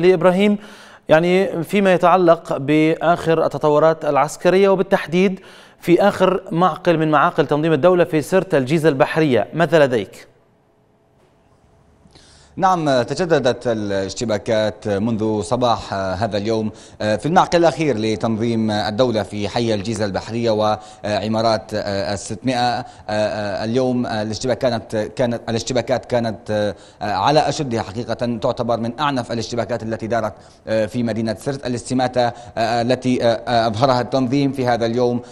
لإبراهيم يعني فيما يتعلق بآخر التطورات العسكرية وبالتحديد في آخر معقل من معاقل تنظيم الدولة في سرت الجيزة البحرية ماذا لديك؟ نعم تجددت الاشتباكات منذ صباح هذا اليوم آه، في المعقل الأخير لتنظيم الدولة في حي الجيزة البحرية وعمارات آه، الستمائة آه، اليوم الاشتباكات كانت, كانت الاشتباكات كانت على أشدها حقيقة تعتبر من أعنف الاشتباكات التي دارت في مدينة سرت الاستماتة التي أظهرها التنظيم في هذا اليوم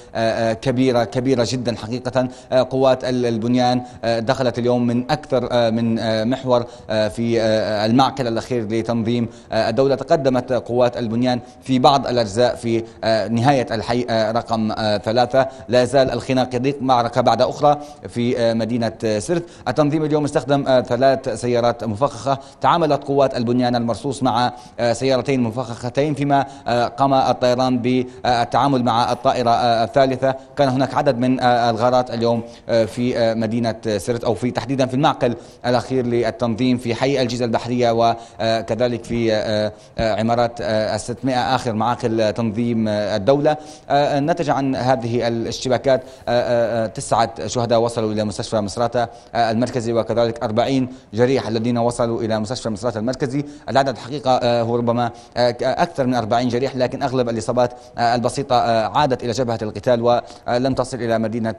كبيرة كبيرة جدا حقيقة قوات البنيان دخلت اليوم من أكثر من محور في آه، آه، المعقل الأخير لتنظيم آه، الدولة تقدمت قوات البنيان في بعض الأجزاء في نهاية الحي رقم ثلاثة لا يزال الخناق يضيق معركة بعد أخرى في مدينة سرت التنظيم اليوم استخدم ثلاث سيارات مفخخة تعاملت قوات البنيان المرصوص مع سيارتين مفخختين فيما قام الطيران بالتعامل مع الطائرة الثالثة كان هناك عدد من الغارات اليوم في مدينة سرت أو في تحديدا في المعقل الأخير للتنظيم في حي الجيزة البحرية وكذلك في آه، آه، عمارات آه، ال 600 آخر معاقل تنظيم الدولة نتج عن هذه الاشتباكات تسعة شهداء وصلوا إلى مستشفى مصراتة المركزي وكذلك 40 جريح الذين وصلوا إلى مستشفى مصراتة المركزي العدد حقيقة هو ربما أكثر من 40 جريح لكن أغلب الإصابات البسيطة عادت إلى جبهة القتال ولم تصل إلى مدينة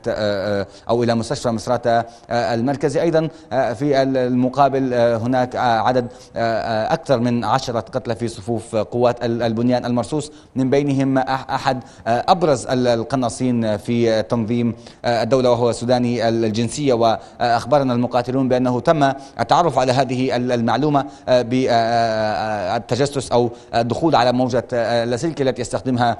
أو إلى مستشفى مصراتة المركزي أيضا في المقابل هناك هناك عدد آه، آه، أكثر من عشرة قتلى في صفوف قوات البنيان المرصوص من بينهم أحد آه، أبرز القناصين في تنظيم الدولة وهو سوداني الجنسية وأخبرنا المقاتلون بأنه تم التعرف على هذه المعلومة بالتجسس أو الدخول على موجة اللاسلكي التي يستخدمها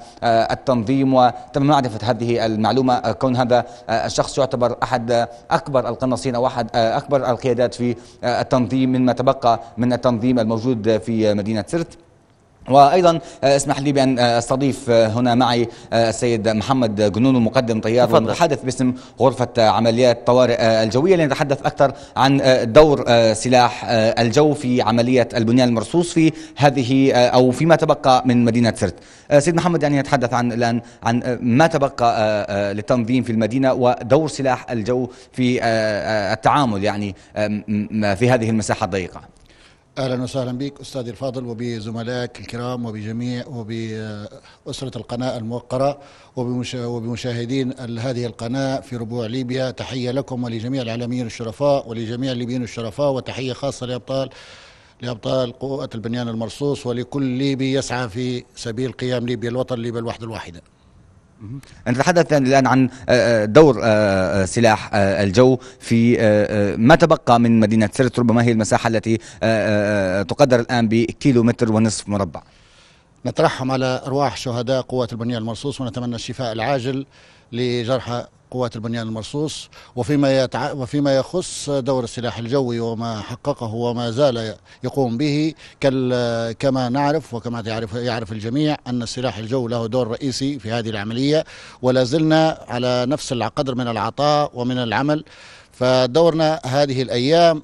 التنظيم وتم معرفة هذه المعلومة كون هذا الشخص يعتبر أحد أكبر القناصين أو أحد أكبر القيادات في التنظيم مما تبقى من التنظيم الموجود في مدينة سرت وايضا آه، اسمح لي بان آه، استضيف آه، هنا معي السيد محمد جنون مقدم طيار والمتحدث باسم غرفه عمليات طوارئ الجويه لنتحدث اكثر عن دور سلاح الجو في عمليه البنيان المرصوص في هذه او فيما تبقى من مدينه سرت. سيد محمد يعني يتحدث عن الان عن ما تبقى للتنظيم في المدينه ودور سلاح الجو في التعامل يعني في هذه المساحه الضيقه. اهلا وسهلا بك استاذي الفاضل وبزملائك الكرام وبجميع وباسره القناه الموقره وبمشاهدين هذه القناه في ربوع ليبيا تحيه لكم ولجميع الاعلاميين الشرفاء ولجميع الليبيين الشرفاء وتحيه خاصه لابطال لابطال قوه البنيان المرصوص ولكل ليبي يسعى في سبيل قيام ليبيا الوطن ليبيا الوحده الواحده نتحدث الآن عن آه، آه، دور آه، سلاح الجو في ما تبقى من مدينة سرت ربما هي المساحة التي تقدر الآن بكيلو متر ونصف مربع نترحم على أرواح شهداء قوات البنية المرصوص ونتمنى الشفاء العاجل لجرحى قوات البنيان المرصوص وفيما يتع... وفيما يخص دور السلاح الجوي وما حققه وما زال يقوم به كال... كما نعرف وكما يعرف يعرف الجميع ان السلاح الجوي له دور رئيسي في هذه العمليه ولا زلنا على نفس القدر من العطاء ومن العمل فدورنا هذه الايام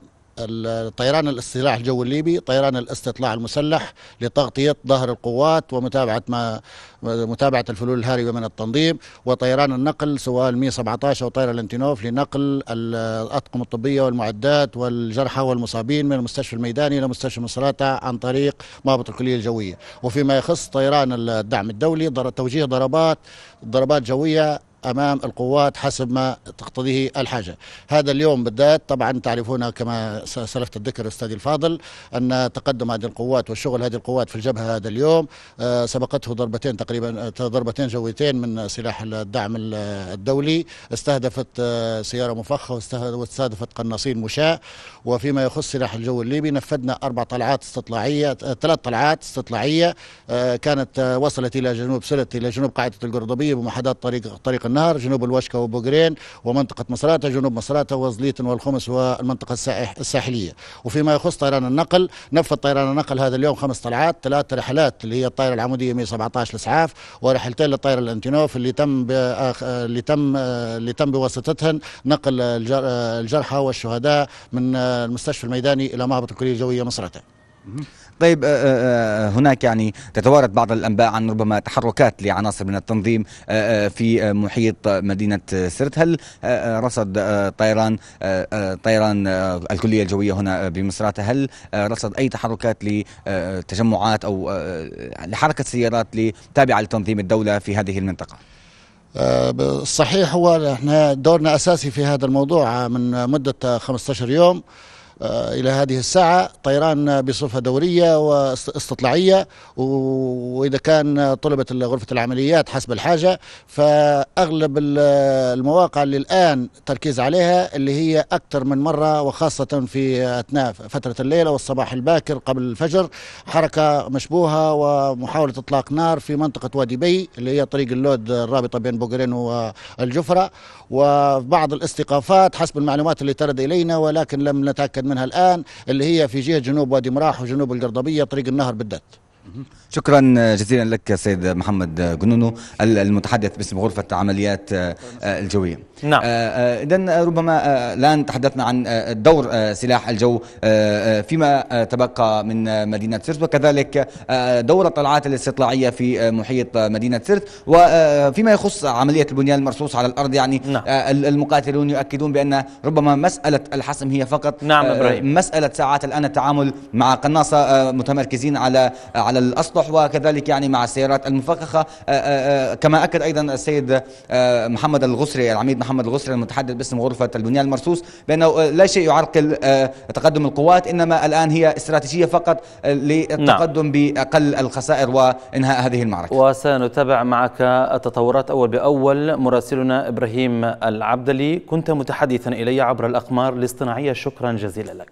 طيران الاستطلاع الجوي الليبي طيران الاستطلاع المسلح لتغطية ظهر القوات ومتابعة ما متابعة الفلول الهاربة من التنظيم وطيران النقل سواء المي 17 أو طائرة الانتينوف لنقل الأطقم الطبية والمعدات والجرحى والمصابين من المستشفى الميداني إلى مستشفى مصراتة عن طريق مهبط الكلية الجوية وفيما يخص طيران الدعم الدولي توجيه ضربات ضربات جوية امام القوات حسب ما تقتضيه الحاجه. هذا اليوم بالذات طبعا تعرفون كما سلفت الذكر استاذي الفاضل ان تقدم هذه القوات وشغل هذه القوات في الجبهه هذا اليوم آه، سبقته ضربتين تقريبا آه، ضربتين جويتين من سلاح الدعم الدولي استهدفت آه، سياره مفخه واستهدفت قناصين مشاة وفيما يخص سلاح الجو الليبي نفذنا اربع طلعات استطلاعيه ثلاث طلعات استطلاعيه كانت وصلت الى جنوب سرت الى جنوب قاعده القرضبيه بمحاذاه طريق طريق النار جنوب الوشكة وبوغرين ومنطقة مصراتة جنوب مصراتة وزليت والخمس والمنطقة الساحلية وفيما يخص طيران النقل نفذ طيران النقل هذا اليوم خمس طلعات ثلاث رحلات اللي هي الطائرة العمودية 117 الإسعاف ورحلتين للطائرة الأنتينوف اللي تم اللي تم اللي تم بواسطتهن نقل الجرحى والشهداء من المستشفى الميداني إلى مهبط الكلية الجوية مصراتة طيب آه، آه، آه، هناك يعني تتوارد بعض الانباء عن ربما تحركات لعناصر من التنظيم في محيط مدينه سرت هل رصد طيران طيران الكليه الجويه هنا بمصراتة هل رصد اي تحركات لتجمعات او لحركه سيارات تابعه لتنظيم الدوله في هذه المنطقه؟ صحيح هو احنا دورنا اساسي في هذا الموضوع من مده 15 يوم آه، إلى هذه الساعة طيران بصفة دورية واستطلاعية وإذا كان طلبت غرفة العمليات حسب الحاجة فأغلب المواقع اللي الآن تركيز عليها اللي هي أكثر من مرة وخاصة في أثناء فترة الليل أو الصباح الباكر قبل الفجر حركة مشبوهة ومحاولة إطلاق نار في منطقة وادي بي اللي هي طريق اللود الرابطة بين بوغرين والجفرة وبعض الاستيقافات حسب المعلومات اللي ترد إلينا ولكن لم نتأكد منها الآن اللي هي في جهة جنوب وادي مراح وجنوب القرضبية طريق النهر بالدت شكرا جزيلا لك سيد محمد جنونو المتحدث باسم غرفة عمليات آه، آه، الجوية نعم آه، إذا ربما الآن تحدثنا عن دور سلاح الجو فيما تبقى من مدينة سرت وكذلك دور الطلعات الاستطلاعية في محيط مدينة سرت وفيما يخص عملية البنيان المرصوص على الأرض يعني نعم. المقاتلون يؤكدون بأن ربما مسألة الحسم هي فقط نعم إبراهيم. مسألة ساعات الآن التعامل مع قناصة متمركزين على على على الأسطح وكذلك يعني مع السيارات المفخخة آه، آه، آه، كما أكد أيضا السيد محمد الغسري العميد محمد الغسري المتحدث باسم غرفة البنيان المرصوص بأنه لا شيء يعرقل تقدم القوات إنما الآن هي استراتيجية فقط للتقدم نعم. بأقل الخسائر وإنهاء هذه المعركة وسنتابع معك التطورات أول بأول مراسلنا إبراهيم العبدلي كنت متحدثا إلي عبر الأقمار الاصطناعية شكرا جزيلا لك